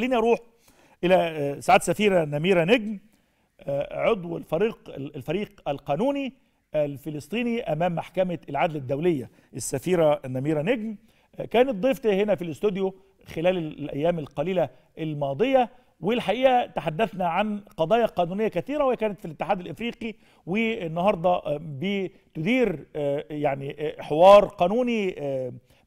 خليني اروح الى آه، سعاد سفيره نميره نجم آه، عضو الفريق الفريق القانوني الفلسطيني امام محكمه العدل الدوليه السفيره نميره نجم آه، كانت ضيفتي هنا في الاستوديو خلال الايام القليله الماضيه والحقيقه تحدثنا عن قضايا قانونيه كثيره وهي كانت في الاتحاد الافريقي والنهارده آه، بتدير آه، يعني آه، حوار قانوني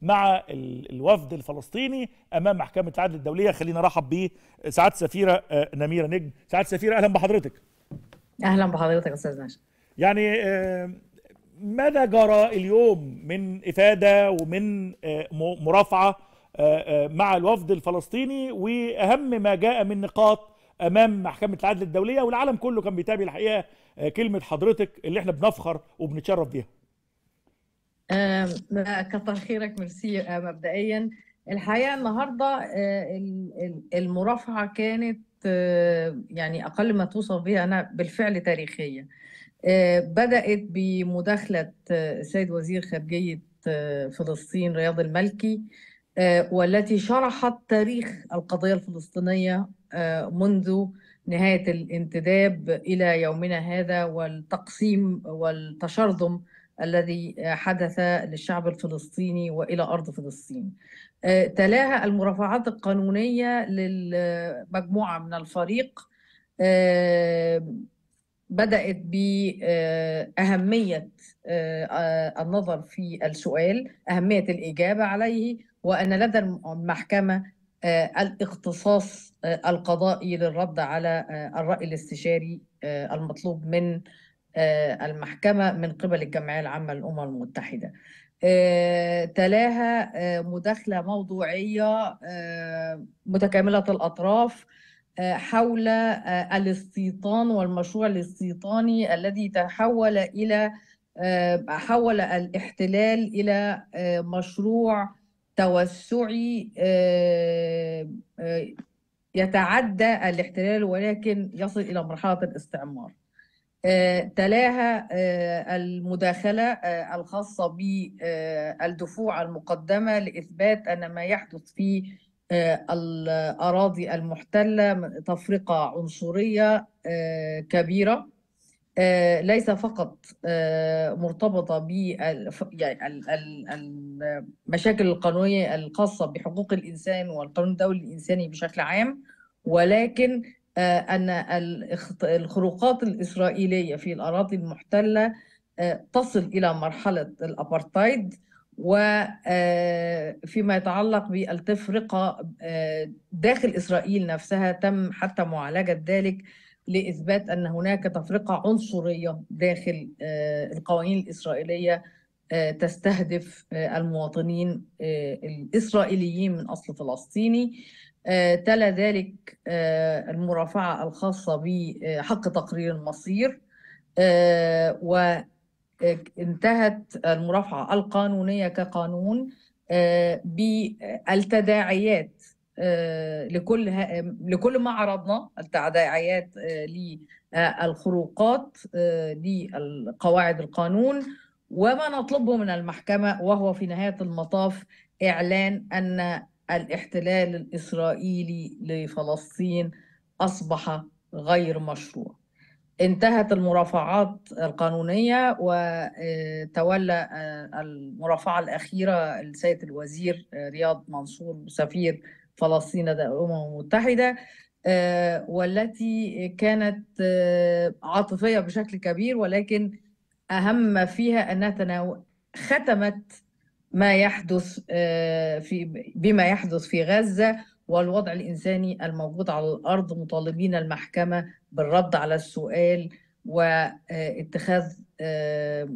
مع الوفد الفلسطيني امام محكمه العدل الدوليه خلينا نرحب سعاده سفيره نميره نجم سعاده سفيره اهلا بحضرتك اهلا بحضرتك استاذ ناشد يعني ماذا جرى اليوم من افاده ومن مرافعه آه، آه، مع الوفد الفلسطيني واهم ما جاء من نقاط امام محكمه العدل الدوليه والعالم كله كان بيتابع الحقيقه آه، كلمه حضرتك اللي احنا بنفخر وبنتشرف بيها. كتر خيرك ميرسي مبدئيا الحقيقه النهارده المرافعه كانت يعني اقل ما توصف بها انا بالفعل تاريخيه. بدات بمداخله السيد وزير خارجيه فلسطين رياض المالكي آه، والتي شرحت تاريخ القضية الفلسطينية آه، منذ نهاية الانتداب إلى يومنا هذا والتقسيم والتشرذم الذي حدث للشعب الفلسطيني والى ارض فلسطين. آه، تلاها المرافعات القانونيه لمجموعه من الفريق بدأت بأهمية آه، آه، آه، النظر في السؤال أهمية الإجابة عليه وأن لدى المحكمة الاختصاص القضائي للرد على الرأي الاستشاري المطلوب من المحكمة من قبل الجمعية العامة للأمم المتحدة تلاها مداخلة موضوعية متكاملة الأطراف حول آه، الاستيطان والمشروع الاستيطاني الذي تحول الى آه، حول الاحتلال الى آه، مشروع توسعي يتعدى الاحتلال ولكن يصل الى مرحله الاستعمار. تلاها المداخله الخاصه بالدفوع المقدمه لاثبات ان ما يحدث في آه، الأراضي المحتلة تفرقة عنصرية آه، كبيرة آه، ليس فقط مرتبطة بالمشاكل يعني القانونية الخاصة بحقوق الإنسان والقانون الدولي الإنساني بشكل عام ولكن أن الخروقات الإسرائيلية في الأراضي المحتلة تصل إلى مرحلة الأبارتايد وفيما آه، يتعلق بالتفرقة آه، داخل إسرائيل نفسها تم حتى معالجة ذلك لإثبات أن هناك تفرقة عنصرية داخل آه، القوانين الإسرائيلية تستهدف المواطنين الإسرائيليين من أصل فلسطيني تلا ذلك المرافعة الخاصة بحق تقرير المصير و انتهت المرافعة القانونية كقانون آه، بالتداعيات آه، لكل لكل ما عرضنا التداعيات آه، للخروقات لقواعد القانون وما نطلبه من المحكمة وهو في نهاية المطاف إعلان أن الاحتلال الإسرائيلي لفلسطين أصبح غير مشروع انتهت المرافعات القانونية وتولى آه، المرافعة الأخيرة السيد الوزير آه، رياض منصور سفير فلسطين لدى الأمم المتحدة آه، والتي كانت عاطفية بشكل كبير ولكن أهم ما فيها أنها ختمت ما يحدث في بما يحدث في غزة والوضع الإنساني الموجود على الأرض مطالبين المحكمة بالرد على السؤال واتخاذ آه،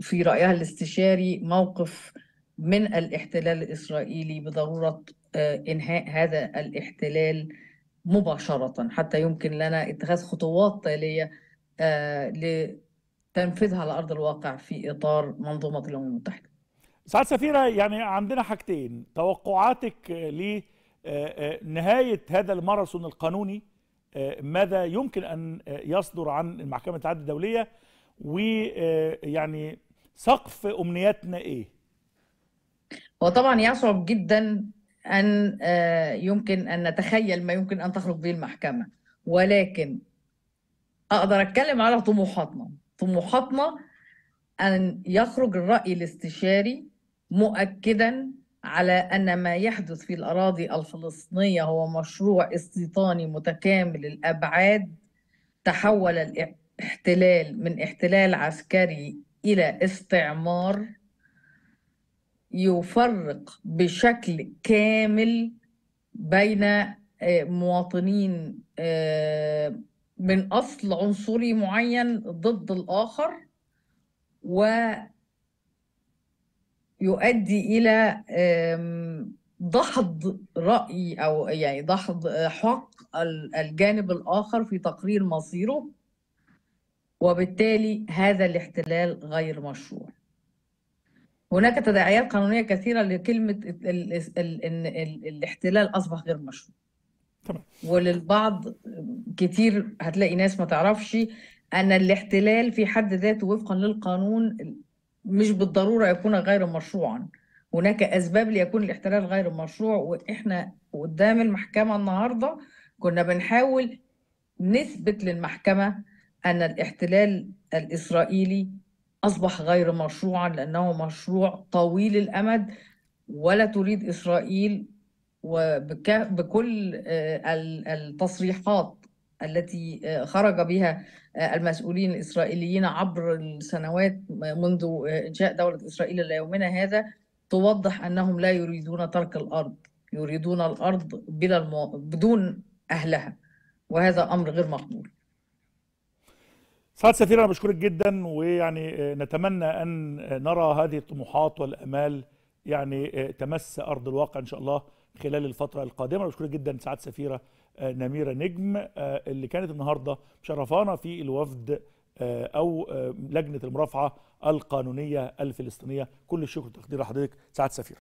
في رأيها الاستشاري موقف من الاحتلال الإسرائيلي بضرورة آه، إنهاء هذا الاحتلال مباشرة حتى يمكن لنا اتخاذ خطوات تالية آه، لتنفيذها على أرض الواقع في إطار منظومة الأمم المتحدة سعاد سفيرة يعني عندنا حاجتين توقعاتك ليه آه، آه، نهاية هذا الماراثون القانوني آه، ماذا يمكن أن يصدر عن المحكمه العدل الدولية ويعني سقف أمنياتنا إيه؟ وطبعا يصعب جدا أن يمكن أن نتخيل ما يمكن أن تخرج به المحكمة ولكن أقدر أتكلم على طموحاتنا طموحاتنا أن يخرج الرأي الاستشاري مؤكدا على أن ما يحدث في الأراضي الفلسطينية هو مشروع استيطاني متكامل الأبعاد تحول الاحتلال من احتلال عسكري إلى استعمار يفرق بشكل كامل بين آه، مواطنين آه، من أصل عنصري معين ضد الآخر و يؤدي الى دحض راي او يعني دحض آه، حق الجانب الاخر في تقرير مصيره وبالتالي هذا الاحتلال غير مشروع هناك تداعيات قانونيه كثيره لكلمه ان الاحتلال اصبح غير مشروع وللبعض كتير هتلاقي ناس ما تعرفش ان الاحتلال في حد ذاته وفقا للقانون مش بالضروره يكون غير مشروعا هناك اسباب ليكون الاحتلال غير مشروع واحنا قدام المحكمه النهارده كنا بنحاول نثبت للمحكمه ان الاحتلال الاسرائيلي اصبح غير مشروعا لانه مشروع طويل الامد ولا تريد اسرائيل وبكل آه، التصريحات التي آه، خرج بها آه، المسؤولين الإسرائيليين عبر السنوات آه، منذ إنشاء دولة إسرائيل إلى يومنا هذا توضح أنهم لا يريدون ترك الأرض يريدون الأرض بلا المو... بدون أهلها وهذا أمر غير مقبول سعاد سفير أنا بشكرك جدا ويعني نتمنى أن نرى هذه الطموحات والأمال يعني تمس أرض الواقع إن شاء الله خلال الفتره القادمه بشكرك جدا سعاده سفيره آه، نميره نجم آه، اللي كانت النهارده شرفانا في الوفد آه، او لجنه المرافعه القانونيه الفلسطينيه كل الشكر وتقدير لحضرتك سعاده سفيره